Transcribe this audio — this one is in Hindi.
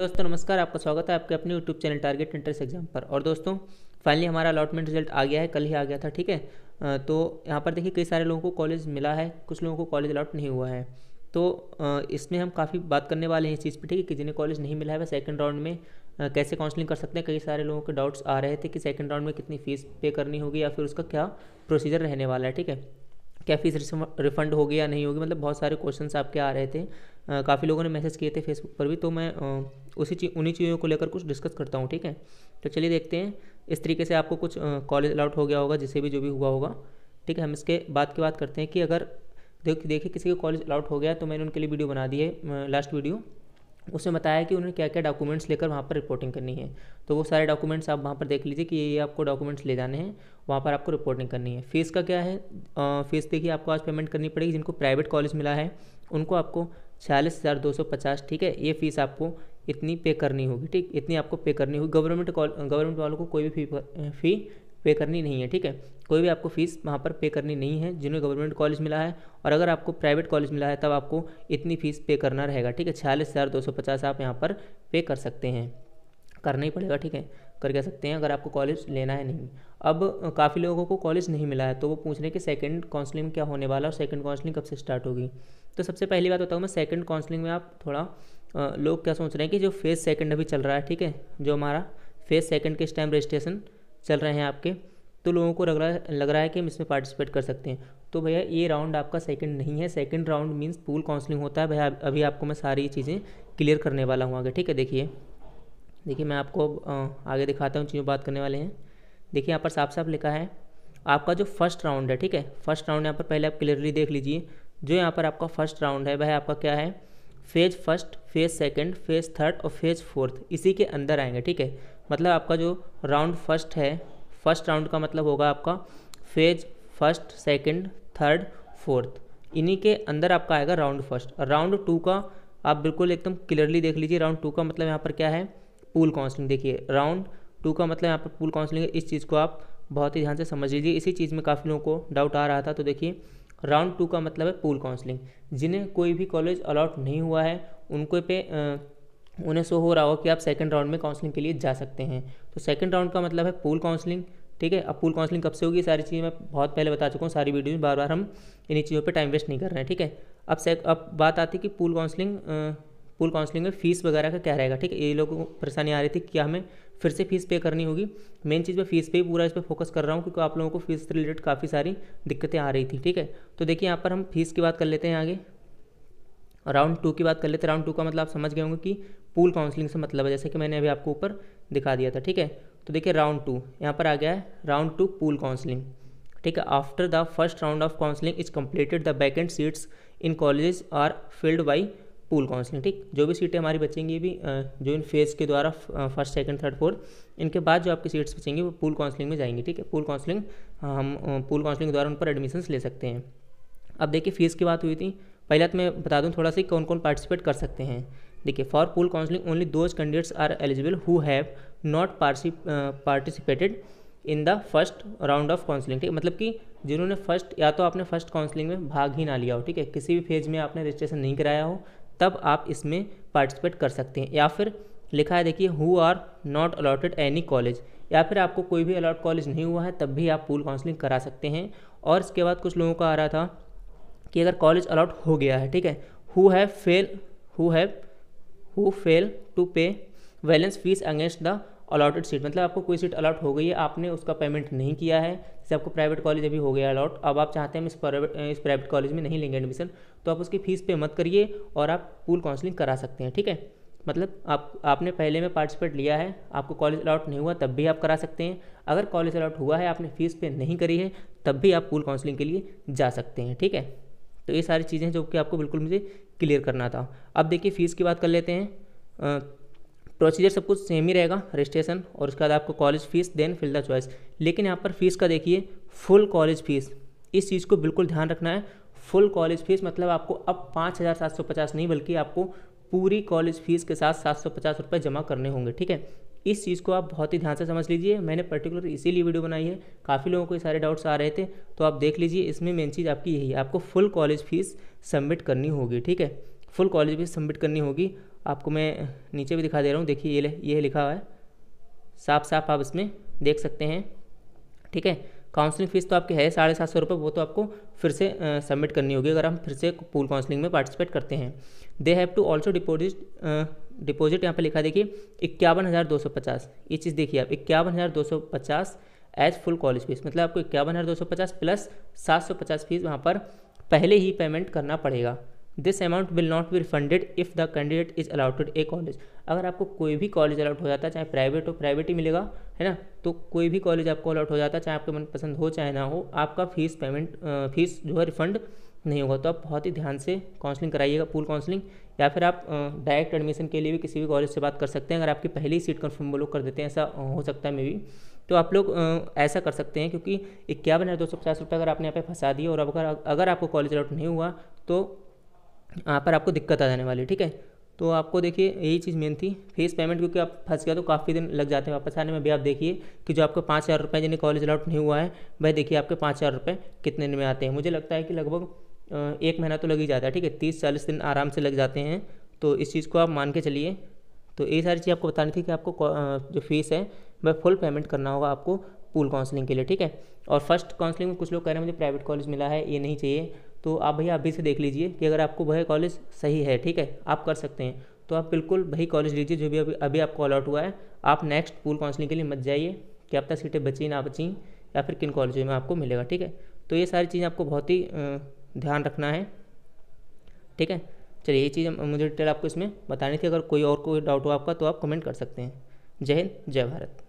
दोस्तों नमस्कार आपका स्वागत है आपके अपने YouTube channel target interest exam पर और दोस्तों फाइनली हमारा अलॉटमेंट रिजल्ट आ गया है कल ही आ गया था ठीक है तो यहाँ पर देखिए कई सारे लोगों को कॉलेज मिला है कुछ लोगों को कॉलेज अलाट नहीं हुआ है तो इसमें हम काफ़ी बात करने वाले हैं इस चीज़ पर ठीक है कि जिन्हें कॉलेज नहीं मिला है वह सेकेंड राउंड में कैसे काउंसलिंग कर सकते हैं कई सारे लोगों के डाउट्स आ रहे थे कि सेकेंड राउंड में कितनी फ़ीस पे करनी होगी या फिर उसका क्या प्रोसीजर रहने वाला है ठीक है क्या फीस रिफंड होगी या नहीं होगी मतलब बहुत सारे क्वेश्चंस आपके आ रहे थे काफ़ी लोगों ने मैसेज किए थे फेसबुक पर भी तो मैं उसी चीज उन्हीं चीज़ों को लेकर कुछ डिस्कस करता हूँ ठीक है तो चलिए देखते हैं इस तरीके से आपको कुछ कॉलेज अलाउट हो गया होगा जिसे भी जो भी हुआ होगा ठीक है हम इसके बाद की बात करते हैं कि अगर देख देखिए किसी को कॉलेज अलाउट हो गया तो मैंने उनके लिए वीडियो बना दी है लास्ट वीडियो उसमें बताया कि उन्हें क्या क्या डॉक्यूमेंट्स लेकर वहाँ पर रिपोर्टिंग करनी है तो वो सारे डॉक्यूमेंट्स आप वहाँ पर देख लीजिए कि ये आपको डॉक्यूमेंट्स ले जाने हैं वहाँ पर आपको रिपोर्टिंग करनी है फीस का क्या है फीस देखिए आपको आज पेमेंट करनी पड़ेगी जिनको प्राइवेट कॉलेज मिला है उनको आपको छियालीस हज़ार दो सौ पचास ठीक है ये फीस आपको इतनी पे करनी होगी ठीक इतनी आपको पे करनी होगी गवर्नमेंट गवर्नमेंट वालों को कोई भी फी फी पे करनी नहीं है ठीक है कोई भी आपको फ़ीस वहाँ पर पे करनी नहीं है जिन्हें गवर्नमेंट कॉलेज मिला है और अगर आपको प्राइवेट कॉलेज मिला है तब आपको इतनी फ़ीस पे करना रहेगा ठीक है छियालीस हज़ार दो सौ पचास आप यहाँ पर पे कर सकते हैं करना ही पड़ेगा ठीक है कर कह सकते हैं अगर आपको कॉलेज लेना है नहीं अब काफ़ी लोगों को कॉलेज नहीं मिला है तो वो पूछ रहे हैं कि सेकेंड काउंसलिंग क्या होने वाला और सेकेंड काउंसलिंग कब से स्टार्ट होगी तो सबसे पहली बात बताऊँ मैं सेकेंड काउंसलिंग में आप थोड़ा लोग क्या सोच रहे हैं कि जो फेज़ सेकेंड अभी चल रहा है ठीक है जो हमारा फेज़ सेकेंड के इस टाइम रजिस्ट्रेशन चल रहे हैं आपके तो लोगों को लग रहा लग रहा है कि हम इसमें पार्टिसिपेट कर सकते हैं तो भैया ये राउंड आपका सेकंड नहीं है second round means pool counselling होता है भैया अभी आपको मैं सारी चीज़ें क्लियर करने वाला हूँ आगे ठीक है देखिए देखिए मैं आपको आगे दिखाता हूँ चीज़ें बात करने वाले हैं देखिए यहाँ पर साफ साफ लिखा है आपका जो फर्स्ट राउंड है ठीक है फर्स्ट राउंड यहाँ पर पहले आप क्लियरली देख लीजिए जो यहाँ पर आपका फर्स्ट राउंड है वह आपका क्या है phase first phase second phase third और फेज फोर्थ इसी के अंदर आएंगे ठीक है मतलब आपका जो राउंड फर्स्ट है फर्स्ट राउंड का मतलब होगा आपका phase first second third fourth इन्हीं के अंदर आपका आएगा राउंड फर्स्ट राउंड टू का आप बिल्कुल एकदम क्लियरली देख लीजिए राउंड टू का मतलब यहाँ पर क्या है पूल काउंसलिंग देखिए राउंड टू का मतलब यहाँ पर पूल काउंसलिंग है इस चीज़ को आप बहुत ही ध्यान से समझ लीजिए इसी चीज़ में काफ़ी लोगों को डाउट आ रहा था तो देखिए राउंड टू का मतलब है पूल काउंसलिंग जिन्हें कोई भी कॉलेज अलाउट नहीं हुआ है उनको पे उन्हें शो हो रहा हो कि आप सेकंड राउंड में काउंसलिंग के लिए जा सकते हैं तो सेकंड राउंड का मतलब है पूल काउंसलिंग ठीक है अब पूल काउंसलिंग कब से होगी सारी चीज़ें मैं बहुत पहले बता चुका हूँ सारी वीडियो में बार बार हम इन्हीं चीज़ों पर टाइम वेस्ट नहीं कर रहे हैं ठीक है अब से अब बात आती है कि पूल काउंसलिंग पूल काउंसलिंग में फीस वगैरह का क्या रहेगा ठीक है ये लोगों को परेशानी आ रही थी कि हमें फिर से फीस पे करनी होगी मेन चीज़ मैं फीस पे ही पूरा इस पर फोकस कर रहा हूँ क्योंकि आप लोगों को फीस से रिलेटेड काफ़ी सारी दिक्कतें आ रही थी ठीक है तो देखिए यहाँ पर हम फीस की बात कर लेते हैं आगे राउंड टू की बात कर लेते हैं राउंड टू का मतलब आप समझ गए होंगे कि पूल काउंसलिंग से मतलब है जैसे कि मैंने अभी आपको ऊपर दिखा दिया था ठीक है तो देखिए राउंड टू यहाँ पर आ गया है राउंड टू पूल काउंसलिंग ठीक है after the first round of counselling is completed the vacant seats in colleges are filled by pool counselling ठीक जो भी सीटें हमारी बचेंगी भी जो इन फेज़ के द्वारा फर्स्ट सेकंड थर्ड फोर्थ इनके बाद जो आपकी सीट्स बचेंगी वो पूल काउंसलिंग में जाएंगी ठीक है पूल काउंसलिंग हम पूल काउंसलिंग द्वारा उन पर एडमिशन्स ले सकते हैं अब देखिए फ़ीस की बात हुई थी पहला तो मैं बता दूँ थोड़ा सा कौन कौन पार्टिसिपेट कर सकते हैं देखिए for pool counselling only those candidates are eligible who have not participated in the first round of counselling ठीक है मतलब कि जिन्होंने फर्स्ट या तो आपने फर्स्ट काउंसलिंग में भाग ही ना लिया हो ठीक है किसी भी फेज में आपने रजिस्ट्रेशन नहीं कराया हो तब आप इसमें पार्टिसिपेट कर सकते हैं या फिर लिखा है देखिए who are not allotted any college या फिर आपको कोई भी अलॉट कॉलेज नहीं हुआ है तब भी आप पूल काउंसलिंग करा सकते हैं और इसके बाद कुछ लोगों का आ रहा था कि अगर कॉलेज अलाउड हो गया है ठीक है who have fail who have who fail to pay balance fees against the allotted seat मतलब आपको कोई सीट अलाउट हो गई है आपने उसका पेमेंट नहीं किया है जैसे आपको प्राइवेट कॉलेज अभी हो गया अलाउट अब आप चाहते हैं इस प्राइवेट इस प्राइवेट कॉलेज में नहीं लेंगे एडमिशन तो आप उसकी फ़ीस पे मत करिए और आप पूल काउंसलिंग करा सकते हैं ठीक है मतलब आप आपने पहले में पार्टिसिपेट लिया है आपको कॉलेज अलाउट नहीं हुआ तब भी आप करा सकते हैं अगर कॉलेज अलाउट हुआ है आपने फ़ीस पे नहीं करी है तब भी आप पूल काउंसलिंग के लिए जा सकते हैं ठीक है तो ये सारी चीज़ें जो कि आपको बिल्कुल मुझे क्लियर करना था अब देखिए फीस की बात कर लेते हैं प्रोसीजर सब कुछ सेम ही रहेगा रजिस्ट्रेशन और उसके बाद आपको college fees then fill the choice लेकिन यहाँ पर फीस का देखिए फुल कॉलेज फीस इस चीज़ को बिल्कुल ध्यान रखना है फुल कॉलेज फीस मतलब आपको अब पाँच हज़ार सात सौ पचास नहीं बल्कि आपको पूरी कॉलेज फीस के साथ सात सौ पचास रुपये जमा करने होंगे ठीक है इस चीज़ को आप बहुत ही ध्यान से समझ लीजिए मैंने पर्टिकुलर इसीलिए वीडियो बनाई है काफ़ी लोगों को ये सारे डाउट्स आ रहे थे तो आप देख लीजिए इसमें मेन चीज़ आपकी यही है आपको फुल कॉलेज फीस सबमिट करनी होगी ठीक है फुल कॉलेज फीस सबमिट करनी होगी आपको मैं नीचे भी दिखा दे रहा हूँ देखिए ये ये लिखा हुआ है साफ साफ आप इसमें देख सकते हैं ठीक है काउंसलिंग फीस तो आपकी है साढ़े सात सौ रुपये वो तो आपको फिर से सबमिट करनी होगी अगर हम फिर से पूल काउंसलिंग में पार्टिसिपेट करते हैं they have to also deposit deposit यहाँ पर लिखा देखिए इक्यावन हज़ार दो सौ पचास ये चीज़ देखिए आप इक्यावन हज़ार दो सौ पचास एज फुल कॉलेज फीस मतलब आपको इक्यावन हज़ार दो सौ पचास प्लस सात सौ पचास फीस वहाँ पर पहले ही पेमेंट करना पड़ेगा this amount will not be refunded if the candidate is allotted a college अगर आपको कोई भी कॉलेज अलाउट हो जाता है चाहे प्राइवेट हो प्राइवेट ही मिलेगा है ना तो कोई भी कॉलेज आपको अलाउट हो जाता है चाहे मन मनपसंद हो चाहे ना हो आपका फीस पेमेंट फीस जो है रिफंड नहीं होगा तो आप बहुत ही ध्यान से काउंसलिंग कराइएगा पूल काउंसलिंग या फिर आप डायरेक्ट एडमिशन के लिए भी किसी भी कॉलेज से बात कर सकते हैं अगर आपकी पहली सीट कन्फर्म वो लोग कर देते हैं ऐसा हो सकता है मे भी तो आप लोग ऐसा कर सकते हैं क्योंकि इक्यावन हज़ार दो सौ पचास रुपये अगर आपने यहाँ पे फंसा दिए और अगर अगर आपको कॉलेज अलाउट नहीं हुआ तो यहाँ पर आपको दिक्कत आ जाने वाली ठीक है तो आपको देखिए यही चीज़ मेन थी फीस पेमेंट क्योंकि आप फंस गया तो काफ़ी दिन लग जाते हैं वापस आने में भी आप देखिए कि जो आपको पाँच हज़ार रुपये जिन्हें कॉलेज अलाउट नहीं हुआ है भाई देखिए आपके पाँच हज़ार रुपये कितने दिन में आते हैं मुझे लगता है कि लगभग एक महीना तो लग ही जाता है ठीक है तीस चालीस दिन आराम से लग जाते हैं तो इस चीज़ को आप मान के चलिए तो ये सारी चीज़ आपको बतानी थी कि आपको जो फीस है वह फुल पेमेंट करना होगा आपको पूल काउंसलिंग के लिए ठीक है और फर्स्ट काउंसलिंग में कुछ लोग कह रहे हैं मुझे प्राइवेट कॉलेज मिला है ये नहीं चाहिए तो आप भैया अभी से देख लीजिए कि अगर आपको वह कॉलेज सही है ठीक है आप कर सकते हैं तो आप बिल्कुल वही कॉलेज लीजिए जो भी अभी अभी आपको अलॉट हुआ है आप नेक्स्ट पूल काउंसलिंग के लिए मत जाइए कि आप तक सीटें बची ना बची या फिर किन कॉलेजों में आपको मिलेगा ठीक है तो ये सारी चीज़ें आपको बहुत ही ध्यान रखना है ठीक है चलिए ये चीज़ मुझे डिटेल आपको इसमें बतानी थी अगर कोई और कोई डाउट हो आपका तो आप कमेंट कर सकते हैं जय हिंद जय भारत